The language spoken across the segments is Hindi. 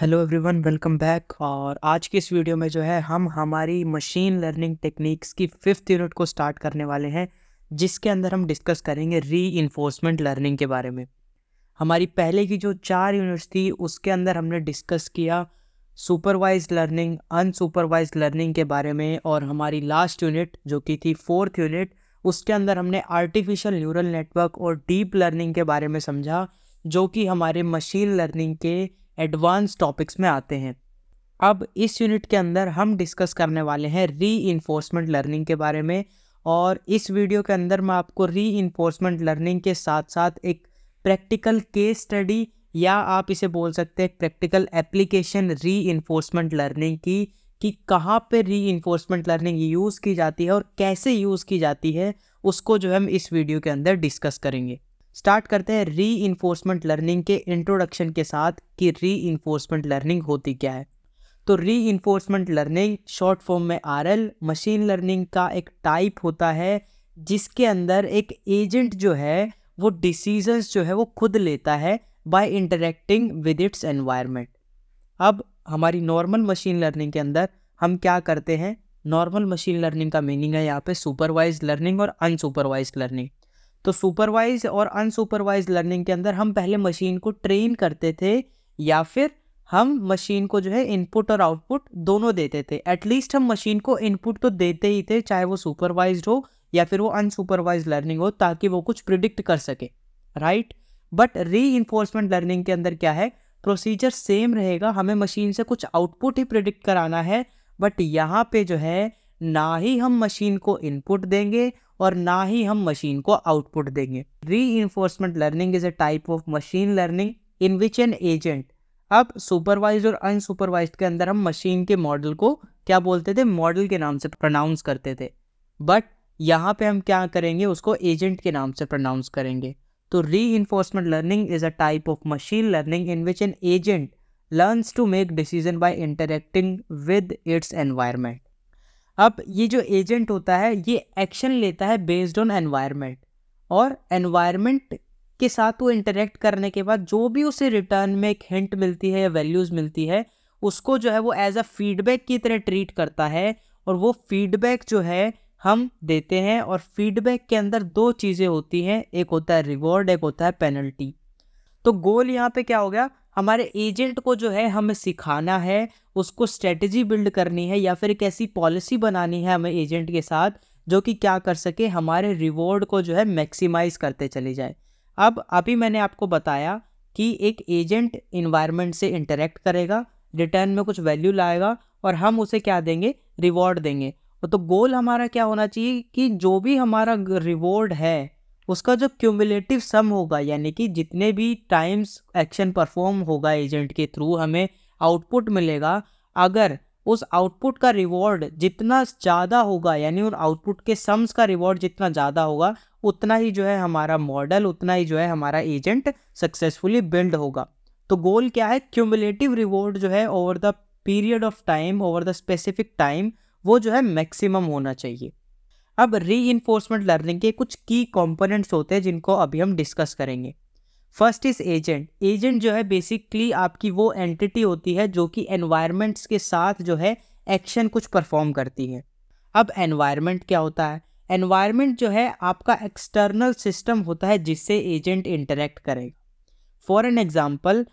हेलो एवरीवन वेलकम बैक और आज की इस वीडियो में जो है हम हमारी मशीन लर्निंग टेक्निक्स की फिफ्थ यूनिट को स्टार्ट करने वाले हैं जिसके अंदर हम डिस्कस करेंगे री इन्फोर्समेंट लर्निंग के बारे में हमारी पहले की जो चार यूनिट्स थी उसके अंदर हमने डिस्कस किया सुपरवाइज लर्निंग अनसुपरवाइज लर्निंग के बारे में और हमारी लास्ट यूनिट जो कि थी फोर्थ यूनिट उसके अंदर हमने आर्टिफिशियल न्यूरल नेटवर्क और डीप लर्निंग के बारे में समझा जो कि हमारे मशीन लर्निंग के एडवांस टॉपिक्स में आते हैं अब इस यूनिट के अंदर हम डिस्कस करने वाले हैं री लर्निंग के बारे में और इस वीडियो के अंदर मैं आपको री लर्निंग के साथ साथ एक प्रैक्टिकल केस स्टडी या आप इसे बोल सकते हैं प्रैक्टिकल एप्लीकेशन री लर्निंग की कि कहाँ पे री लर्निंग यूज़ की जाती है और कैसे यूज़ की जाती है उसको जो हम इस वीडियो के अंदर डिस्कस करेंगे स्टार्ट करते हैं री इन्फोर्समेंट लर्निंग के इंट्रोडक्शन के साथ कि री इन्फोर्समेंट लर्निंग होती क्या है तो reinforcement learning short form में आर एल मशीन लर्निंग का एक टाइप होता है जिसके अंदर एक एजेंट जो है वो डिसीजंस जो है वो खुद लेता है by interacting with its environment अब हमारी नॉर्मल मशीन लर्निंग के अंदर हम क्या करते हैं नॉर्मल मशीन लर्निंग का मीनिंग है यहाँ पे सुपरवाइज लर्निंग और अनसुपरवाइज लर्निंग तो सुपरवाइज और अनसुपरवाइज लर्निंग के अंदर हम पहले मशीन को ट्रेन करते थे या फिर हम मशीन को जो है इनपुट और आउटपुट दोनों देते थे एटलीस्ट हम मशीन को इनपुट तो देते ही थे चाहे वो सुपरवाइज हो या फिर वो अनसुपरवाइज लर्निंग हो ताकि वो कुछ प्रिडिक्ट कर सके right but reinforcement learning के अंदर क्या है प्रोसीजर सेम रहेगा हमें मशीन से कुछ आउटपुट ही प्रिडिक्ट कराना है बट यहाँ पे जो है ना ही हम मशीन को इनपुट देंगे और ना ही हम मशीन को आउटपुट देंगे reinforcement learning is a type of machine learning in which an agent अब सुपरवाइज और अनसुपरवाइज के अंदर हम मशीन के मॉडल को क्या बोलते थे मॉडल के नाम से प्रोनाउंस करते थे बट यहाँ पे हम क्या करेंगे उसको एजेंट के नाम से प्रोनाउंस करेंगे तो reinforcement learning is a type of machine learning in which an agent learns to make decision by interacting with its environment अब ये जो एजेंट होता है ये एक्शन लेता है बेस्ड ऑन एनवायरनमेंट और एनवायरनमेंट के साथ वो इंटरेक्ट करने के बाद जो भी उसे रिटर्न में एक हिंट मिलती है या वैल्यूज़ मिलती है उसको जो है वो एज अ फीडबैक की तरह ट्रीट करता है और वो फीडबैक जो है हम देते हैं और फीडबैक के अंदर दो चीज़ें होती हैं एक होता है रिवॉर्ड एक होता है पेनल्टी तो गोल यहाँ पे क्या हो गया हमारे एजेंट को जो है हमें सिखाना है उसको स्ट्रेटजी बिल्ड करनी है या फिर एक ऐसी पॉलिसी बनानी है हमें एजेंट के साथ जो कि क्या कर सके हमारे रिवॉर्ड को जो है मैक्सिमाइज करते चले जाए अब अभी मैंने आपको बताया कि एक एजेंट इन्वायरमेंट से इंटरेक्ट करेगा रिटर्न में कुछ वैल्यू लाएगा और हम उसे क्या देंगे रिवॉर्ड देंगे तो गोल हमारा क्या होना चाहिए कि जो भी हमारा रिवॉर्ड है उसका जो क्यूमुलेटिव सम होगा यानी कि जितने भी टाइम्स एक्शन परफॉर्म होगा एजेंट के थ्रू हमें आउटपुट मिलेगा अगर उस आउटपुट का रिवॉर्ड जितना ज़्यादा होगा यानी उन आउटपुट के सम्स का रिवॉर्ड जितना ज़्यादा होगा उतना ही जो है हमारा मॉडल उतना ही जो है हमारा एजेंट सक्सेसफुली बिल्ड होगा तो गोल क्या है क्यूमुलेटिव रिवॉर्ड जो है over the period of time over the specific time वो जो है मैक्सिमम होना चाहिए अब री लर्निंग के कुछ की कॉम्पोनेंट्स होते हैं जिनको अभी हम डिस्कस करेंगे फर्स्ट इज एजेंट एजेंट जो है बेसिकली आपकी वो एंटिटी होती है जो कि एनवायरमेंट्स के साथ जो है एक्शन कुछ परफॉर्म करती है अब एनवायरमेंट क्या होता है एनवायरमेंट जो है आपका एक्सटर्नल सिस्टम होता है जिससे एजेंट इंटरेक्ट करेगा फॉर एन एग्ज़ाम्पल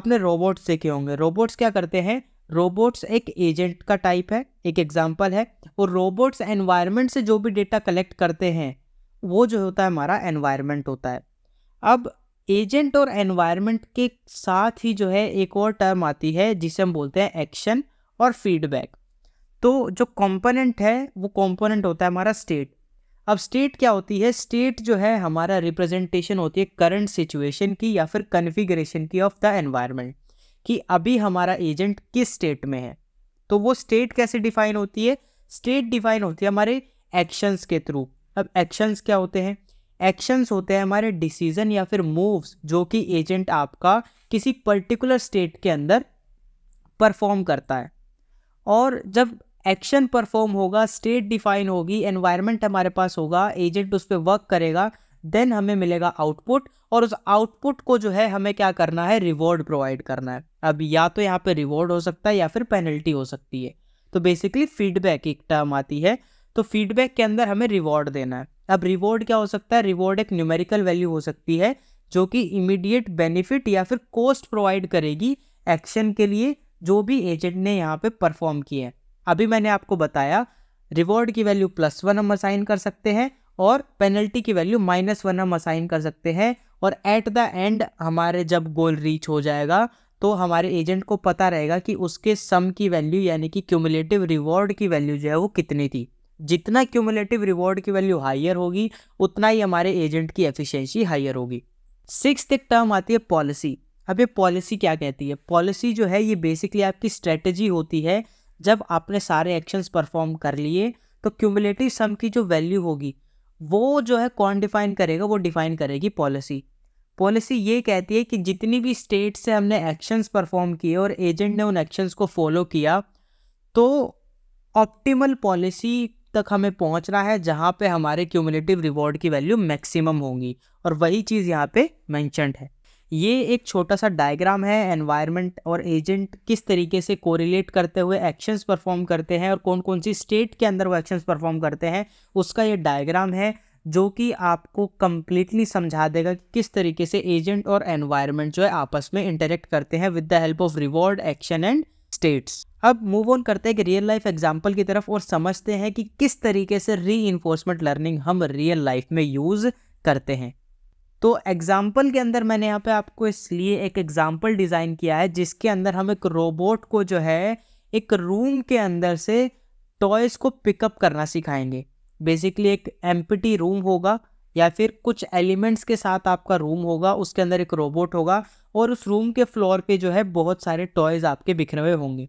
आपने रोबोट देखे होंगे रोबोट्स क्या करते हैं रोबोट्स एक एजेंट का टाइप है एक एग्जाम्पल है और रोबोट्स एनवायरनमेंट से जो भी डेटा कलेक्ट करते हैं वो जो होता है हमारा एनवायरनमेंट होता है अब एजेंट और एनवायरनमेंट के साथ ही जो है एक और टर्म आती है जिसे हम बोलते हैं एक्शन और फीडबैक तो जो कंपोनेंट है वो कंपोनेंट होता है हमारा स्टेट अब स्टेट क्या होती है स्टेट जो है हमारा रिप्रेजेंटेशन होती है करंट सिचुएशन की या फिर कन्फिग्रेशन की ऑफ द एनवायरनमेंट कि अभी हमारा एजेंट किस स्टेट में है तो वो स्टेट कैसे डिफाइन होती है स्टेट डिफाइन होती है हमारे एक्शंस के थ्रू अब एक्शंस क्या होते हैं एक्शंस होते हैं हमारे डिसीजन या फिर मूव्स जो कि एजेंट आपका किसी पर्टिकुलर स्टेट के अंदर परफॉर्म करता है और जब एक्शन परफॉर्म होगा स्टेट डिफाइन होगी एनवायरनमेंट हमारे पास होगा एजेंट उस पर वर्क करेगा देन हमें मिलेगा आउटपुट और उस आउटपुट को जो है हमें क्या करना है रिवॉर्ड प्रोवाइड करना है अब या तो यहाँ पे रिवॉर्ड हो सकता है या फिर पेनल्टी हो सकती है तो बेसिकली फीडबैक एक टर्म आती है तो फीडबैक के अंदर हमें रिवॉर्ड देना है अब रिवॉर्ड क्या हो सकता है रिवॉर्ड एक न्यूमेरिकल वैल्यू हो सकती है जो कि इमिडिएट बेनिफिट या फिर कॉस्ट प्रोवाइड करेगी एक्शन के लिए जो भी एजेंट ने यहाँ पे परफॉर्म किए हैं अभी मैंने आपको बताया रिवॉर्ड की वैल्यू प्लस वन हम असाइन कर सकते हैं और पेनल्टी की वैल्यू माइनस वन हम असाइन कर सकते हैं और एट द एंड हमारे जब गोल रीच हो जाएगा तो हमारे एजेंट को पता रहेगा कि उसके सम की वैल्यू यानी कि क्यूमुलेटिव रिवॉर्ड की वैल्यू जो है वो कितनी थी जितना क्यूमुलेटिव रिवॉर्ड की वैल्यू हाइयर होगी उतना ही हमारे एजेंट की एफिशेंसी हाइयर होगी सिक्स एक टर्म आती है पॉलिसी अब ये पॉलिसी क्या कहती है पॉलिसी जो है ये बेसिकली आपकी स्ट्रेटजी होती है जब आपने सारे एक्शंस परफॉर्म कर लिए तो क्यूमुलेटिव सम की जो वैल्यू होगी वो जो है कौन डिफाइन करेगा वो डिफाइन करेगी पॉलिसी पॉलिसी ये कहती है कि जितनी भी स्टेट से हमने एक्शंस परफॉर्म किए और एजेंट ने उन एक्शंस को फॉलो किया तो ऑप्टिमल पॉलिसी तक हमें पहुंचना है जहां पे हमारे क्यूमुलेटिव रिवॉर्ड की वैल्यू मैक्सिमम होगी और वही चीज़ यहाँ पे मैंशनड है ये एक छोटा सा डायग्राम है एनवायरनमेंट और एजेंट किस तरीके से कोरिलेट करते हुए एक्शंस परफॉर्म करते हैं और कौन कौन सी स्टेट के अंदर वो एक्शंस परफॉर्म करते हैं उसका ये डायग्राम है जो कि आपको कम्प्लीटली समझा देगा कि किस तरीके से एजेंट और एनवायरनमेंट जो है आपस में इंटरेक्ट करते हैं with the help of reward action and states अब मूव ऑन करते हैं कि रियल लाइफ एग्जाम्पल की तरफ और समझते हैं कि किस तरीके से री लर्निंग हम रियल लाइफ में यूज़ करते हैं तो एग्ज़ाम्पल के अंदर मैंने यहाँ पे आपको इसलिए एक एग्ज़ाम्पल डिज़ाइन किया है जिसके अंदर हम एक रोबोट को जो है एक रूम के अंदर से टॉयज़ को पिकअप करना सिखाएंगे बेसिकली एक एम्पटी रूम होगा या फिर कुछ एलिमेंट्स के साथ आपका रूम होगा उसके अंदर एक रोबोट होगा और उस रूम के फ्लोर पे जो है बहुत सारे टॉयज़ आपके बिखरे हुए होंगे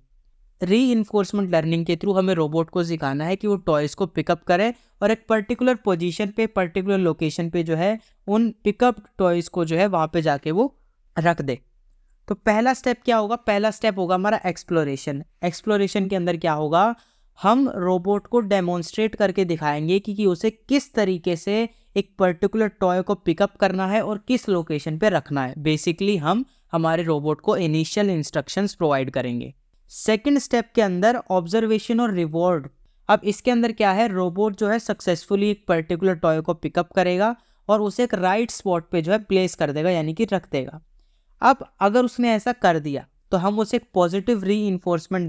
री इन्फोर्समेंट लर्निंग के थ्रू हमें रोबोट को सिखाना है कि वो टॉयज़ को पिकअप करें और एक पर्टिकुलर पोजीशन पे पर्टिकुलर लोकेशन पे जो है उन पिकअप टॉयज़ को जो है वहाँ पे जाके वो रख दे तो पहला स्टेप क्या होगा पहला स्टेप होगा हमारा एक्सप्लोरेशन एक्सप्लोरेशन के अंदर क्या होगा हम रोबोट को डेमोन्स्ट्रेट करके दिखाएंगे कि, कि उसे किस तरीके से एक पर्टिकुलर टॉय को पिकअप करना है और किस लोकेशन पर रखना है बेसिकली हम हमारे रोबोट को इनिशियल इंस्ट्रक्शंस प्रोवाइड करेंगे सेकेंड स्टेप के अंदर ऑब्जर्वेशन और रिवॉर्ड अब इसके अंदर क्या है रोबोट जो है सक्सेसफुली एक पर्टिकुलर टॉय को पिकअप करेगा और उसे एक राइट स्पॉट पे जो है प्लेस कर देगा यानी कि रख देगा अब अगर उसने ऐसा कर दिया तो हम उसे एक पॉजिटिव री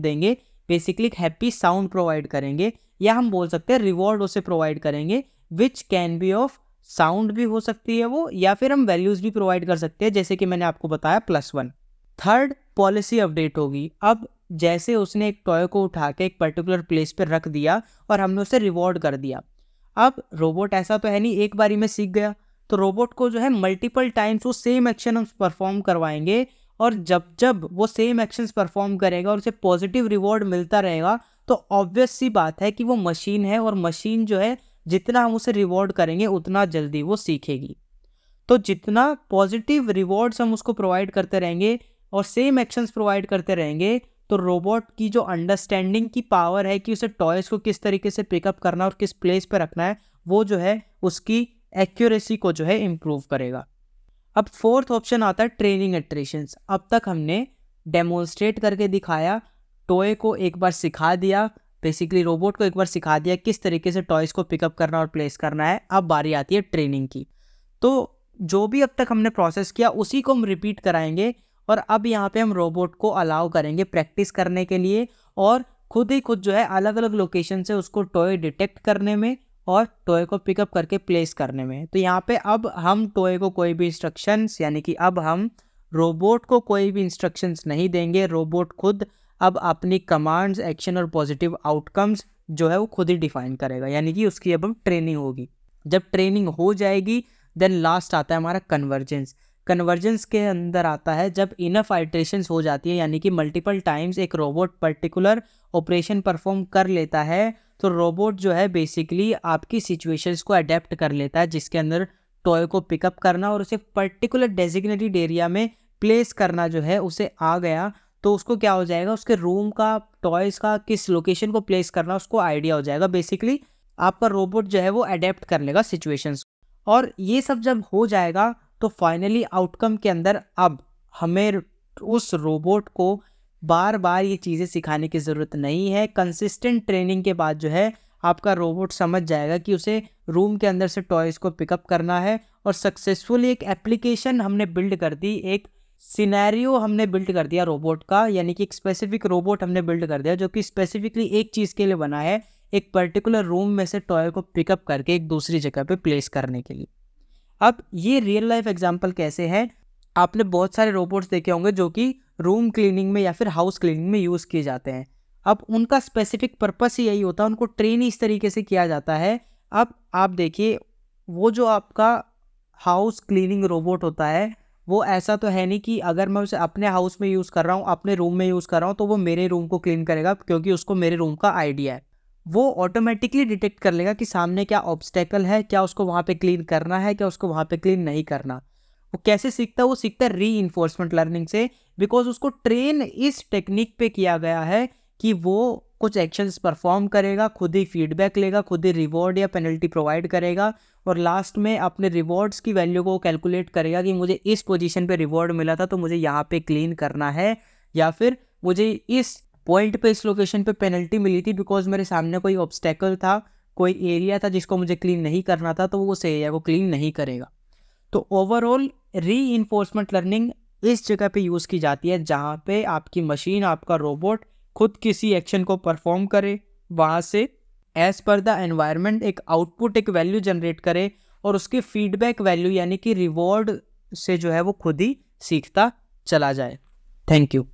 देंगे बेसिकली एक हैप्पी साउंड प्रोवाइड करेंगे या हम बोल सकते हैं रिवॉर्ड उसे प्रोवाइड करेंगे which can be of sound भी हो सकती है वो या फिर हम वैल्यूज़ भी प्रोवाइड कर सकते हैं जैसे कि मैंने आपको बताया plus one third policy update होगी अब जैसे उसने एक टॉय को उठा के एक पर्टिकुलर प्लेस पर रख दिया और हमने उसे रिवॉर्ड कर दिया अब रोबोट ऐसा तो है नहीं एक बारी में सीख गया तो रोबोट को जो है मल्टीपल टाइम्स वो सेम एक्शन हम परफॉर्म करवाएंगे और जब जब वो सेम एक्शंस परफॉर्म करेगा और उसे पॉजिटिव रिवॉर्ड मिलता रहेगा तो ऑब्वियस सी बात है कि वो मशीन है और मशीन जो है जितना हम उसे रिवॉर्ड करेंगे उतना जल्दी वो सीखेगी तो जितना पॉजिटिव रिवॉर्ड्स हम उसको प्रोवाइड करते रहेंगे और सेम एक्शंस प्रोवाइड करते रहेंगे तो रोबोट की जो अंडरस्टैंडिंग की पावर है कि उसे टॉयज़ को किस तरीके से पिकअप करना और किस प्लेस पर रखना है वो जो है उसकी एक्यूरेसी को जो है इम्प्रूव करेगा अब फोर्थ ऑप्शन आता है ट्रेनिंग एट्रेशंस अब तक हमने डेमोन्स्ट्रेट करके दिखाया टॉय को एक बार सिखा दिया बेसिकली रोबोट को एक बार सिखा दिया किस तरीके से टॉयज़ को पिकअप करना और प्लेस करना है अब बारी आती है ट्रेनिंग की तो जो भी अब तक हमने प्रोसेस किया उसी को हम रिपीट कराएंगे और अब यहाँ पे हम रोबोट को अलाउ करेंगे प्रैक्टिस करने के लिए और खुद ही खुद जो है अलग अलग लोकेशन से उसको टॉय डिटेक्ट करने में और टॉय को पिकअप करके प्लेस करने में तो यहाँ पे अब हम टॉय को कोई भी इंस्ट्रक्शंस यानी कि अब हम रोबोट को कोई भी इंस्ट्रक्शंस नहीं देंगे रोबोट खुद अब अपनी कमांड्स एक्शन और पॉजिटिव आउटकम्स जो है वो खुद ही डिफाइन करेगा यानी कि उसकी अब ट्रेनिंग होगी जब ट्रेनिंग हो जाएगी देन लास्ट आता है हमारा कन्वर्जेंस कन्वर्जेंस के अंदर आता है जब इनफ आइट्रेशंस हो जाती है यानी कि मल्टीपल टाइम्स एक रोबोट पर्टिकुलर ऑपरेशन परफॉर्म कर लेता है तो रोबोट जो है बेसिकली आपकी सिचुएशंस को अडेप्ट कर लेता है जिसके अंदर टॉय को पिकअप करना और उसे पर्टिकुलर डेजिग्नेटेड एरिया में प्लेस करना जो है उसे आ गया तो उसको क्या हो जाएगा उसके रूम का टॉयज़ का किस लोकेशन को प्लेस करना उसको आइडिया हो जाएगा बेसिकली आपका रोबोट जो है वो अडेप्ट कर लेगा सिचुएशंस और ये सब जब हो जाएगा तो फाइनली आउटकम के अंदर अब हमें उस रोबोट को बार बार ये चीज़ें सिखाने की ज़रूरत नहीं है कंसिस्टेंट ट्रेनिंग के बाद जो है आपका रोबोट समझ जाएगा कि उसे रूम के अंदर से टॉयज़ को पिकअप करना है और सक्सेसफुली एक एप्लीकेशन हमने बिल्ड कर दी एक सिनेरियो हमने बिल्ड कर दिया रोबोट का यानी कि एक स्पेसिफिक रोबोट हमने बिल्ड कर दिया जो कि स्पेसिफिकली एक चीज़ के लिए बना है एक पर्टिकुलर रूम में से टॉय को पिकअप करके एक दूसरी जगह पे प्लेस करने के लिए अब ये रियल लाइफ एग्जाम्पल कैसे है आपने बहुत सारे रोबोट्स देखे होंगे जो कि रूम क्लीनिंग में या फिर हाउस क्लीनिंग में यूज़ किए जाते हैं अब उनका स्पेसिफिक पर्पस ही यही होता है उनको ट्रेन इस तरीके से किया जाता है अब आप देखिए वो जो आपका हाउस क्लीनिंग रोबोट होता है वो ऐसा तो है नहीं कि अगर मैं उसे अपने हाउस में यूज़ कर रहा हूँ अपने रूम में यूज़ कर रहा हूँ तो वो मेरे रूम को क्लीन करेगा क्योंकि उसको मेरे रूम का आइडिया है वो ऑटोमेटिकली डिटेक्ट कर लेगा कि सामने क्या ऑब्स्टेकल है क्या उसको वहाँ पे क्लीन करना है क्या उसको वहाँ पे क्लीन नहीं करना वो कैसे सीखता है वो सीखता है री इन्फोर्समेंट लर्निंग से बिकॉज उसको ट्रेन इस टेक्निक पे किया गया है कि वो कुछ एक्शंस परफॉर्म करेगा खुद ही फीडबैक लेगा खुद ही रिवॉर्ड या पेनल्टी प्रोवाइड करेगा और लास्ट में अपने रिवॉर्ड्स की वैल्यू को कैलकुलेट करेगा कि मुझे इस पोजीशन पे रिवॉर्ड मिला था तो मुझे यहाँ पे क्लीन करना है या फिर मुझे इस पॉइंट पे इस लोकेशन पे पेनल्टी मिली थी बिकॉज मेरे सामने कोई ऑब्स्टेकल था कोई एरिया था जिसको मुझे क्लीन नहीं करना था तो वो उस एरिया को क्लीन नहीं करेगा तो ओवरऑल री लर्निंग इस जगह पे यूज़ की जाती है जहाँ पे आपकी मशीन आपका रोबोट खुद किसी एक्शन को परफॉर्म करे वहाँ से एज पर द एनवायरनमेंट एक आउटपुट एक वैल्यू जनरेट करे और उसकी फीडबैक वैल्यू यानी कि रिवॉर्ड से जो है वो खुद ही सीखता चला जाए थैंक यू